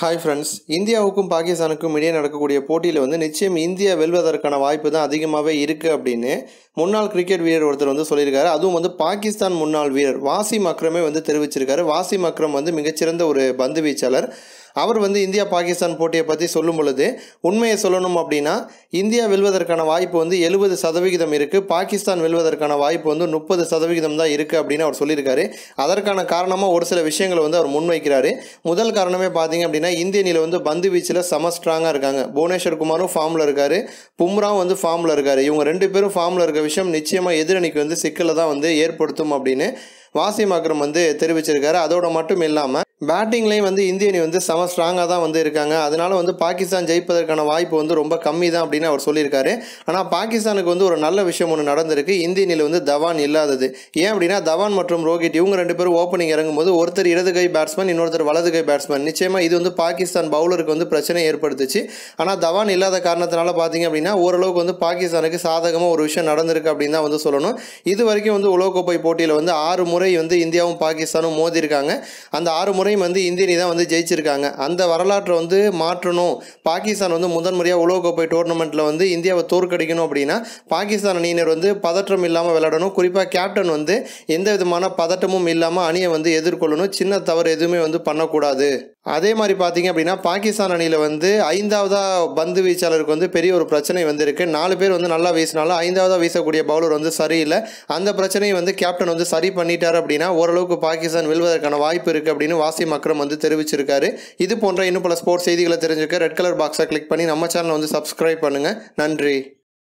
hi friends இந்தியாவுக்கும் பாகிஸ்தானுக்கும் இடையே நடக்கக்கூடிய போட்டியில் வந்து நிச்சயம் இந்தியா வெல்வதற்கான வாய்ப்பு தான் அதிகமாகவே இருக்குது அப்படின்னு முன்னாள் கிரிக்கெட் வீரர் ஒருத்தர் வந்து சொல்லியிருக்காரு அதுவும் வந்து பாகிஸ்தான் முன்னாள் வீரர் வாசிம் அக்ரமே வந்து தெரிவிச்சிருக்காரு வாசிம் அக்ரம் வந்து மிகச்சிறந்த ஒரு பந்து வீச்சாளர் அவர் வந்து இந்தியா பாகிஸ்தான் போட்டியை பற்றி சொல்லும் பொழுது உண்மையை சொல்லணும் அப்படின்னா இந்தியா வெல்வதற்கான வாய்ப்பு வந்து எழுபது சதவிகிதம் இருக்குது பாகிஸ்தான் வெல்வதற்கான வாய்ப்பு வந்து முப்பது சதவிகிதம் தான் இருக்குது அப்படின்னு அவர் சொல்லியிருக்காரு அதற்கான காரணமாக ஒரு சில விஷயங்களை வந்து அவர் முன்வைக்கிறாரு முதல் காரணமே பார்த்தீங்க அப்படின்னா இந்திய நிலை வந்து பந்து வீச்சில் செம ஸ்ட்ராங்காக இருக்காங்க புவனேஸ்வர் குமாரும் ஃபார்மில் இருக்கார் பும்ராவும் வந்து ஃபார்மில் இருக்கார் இவங்க ரெண்டு பேரும் ஃபார்மில் இருக்க விஷயம் நிச்சயமாக எதிரணிக்கு வந்து சிக்கலை தான் வந்து ஏற்படுத்தும் அப்படின்னு வாசிம் அக்ரம் வந்து தெரிவிச்சிருக்காரு அதோட மட்டும் இல்லாமல் பேட்டிங்லேயும் வந்து இந்திய அணி வந்து செம ஸ்ட்ராங்காக தான் வந்து இருக்காங்க அதனால வந்து பாகிஸ்தான் ஜெயிப்பதற்கான வாய்ப்பு வந்து ரொம்ப கம்மி தான் அப்படின்னு அவர் சொல்லியிருக்காரு ஆனால் பாகிஸ்தானுக்கு வந்து ஒரு நல்ல விஷயம் ஒன்று நடந்திருக்கு இந்திய அணியில் வந்து தவான் இல்லாதது ஏன் அப்படின்னா தவான் மற்றும் ரோஹித் இவங்க ரெண்டு பேரும் ஓப்பனிங் இறங்கும்போது ஒருத்தர் இடது கை பேட்ஸ்மேன் இன்னொருத்தர் வலது கை பேட்ஸ்மேன் நிச்சயமாக இது வந்து பாகிஸ்தான் பவுலருக்கு வந்து பிரச்சனை ஏற்படுத்துச்சு ஆனால் தவான் இல்லாத காரணத்தினால பார்த்தீங்க அப்படின்னா ஓரளவுக்கு வந்து பாகிஸ்தானுக்கு சாதகமாக ஒரு விஷயம் நடந்திருக்கு அப்படின்னு தான் வந்து சொல்லணும் இது வரைக்கும் வந்து உலகக்கோப்பை போட்டியில் வந்து ஆறு முறை முறை வந்து இந்தியாவும் பாகிஸ்தானும் மோதி இருக்காங்க அந்த ஆறு முறையும் வந்து இந்திய அணி தான் வந்து ஜெயிச்சிருக்காங்க அந்த வரலாற்றை வந்து மாற்றணும் பாகிஸ்தான் வந்து முதன்முறையாக உலகக்கோப்பை டோர்னமெண்ட்டில் வந்து இந்தியாவை தோற்கடிக்கணும் அப்படின்னா பாகிஸ்தான் அணியினர் வந்து பதற்றம் இல்லாமல் விளையாடணும் குறிப்பாக கேப்டன் வந்து எந்த விதமான பதட்டமும் இல்லாமல் அணியை வந்து எதிர்கொள்ளணும் சின்ன தவறு எதுவுமே வந்து பண்ணக்கூடாது அதே மாதிரி பார்த்தீங்க அப்படின்னா பாகிஸ்தான் அணியில் வந்து ஐந்தாவதாக பந்து வீச்சாளருக்கு வந்து பெரிய ஒரு பிரச்சனை வந்திருக்கு நாலு பேர் வந்து நல்லா வீசினாலும் ஐந்தாவதாக வீசக்கூடிய பவுலர் வந்து சரியில்லை அந்த பிரச்சனையை வந்து கேப்டன் வந்து சரி பண்ணிட்டார் பண்ணார் அப்படின்னா ஓரளவுக்கு பாகிஸ்தான் வெல்வதற்கான வாய்ப்பு இருக்குது அப்படின்னு வாசி மக்கரம் வந்து தெரிவிச்சிருக்காரு இது போன்ற இன்னும் பல ஸ்போர்ட்ஸ் செய்திகளை தெரிஞ்சுக்க ரெட் கலர் பாக்ஸை கிளிக் பண்ணி நம்ம சேனலை வந்து சப்ஸ்கிரைப் பண்ணுங்கள் நன்றி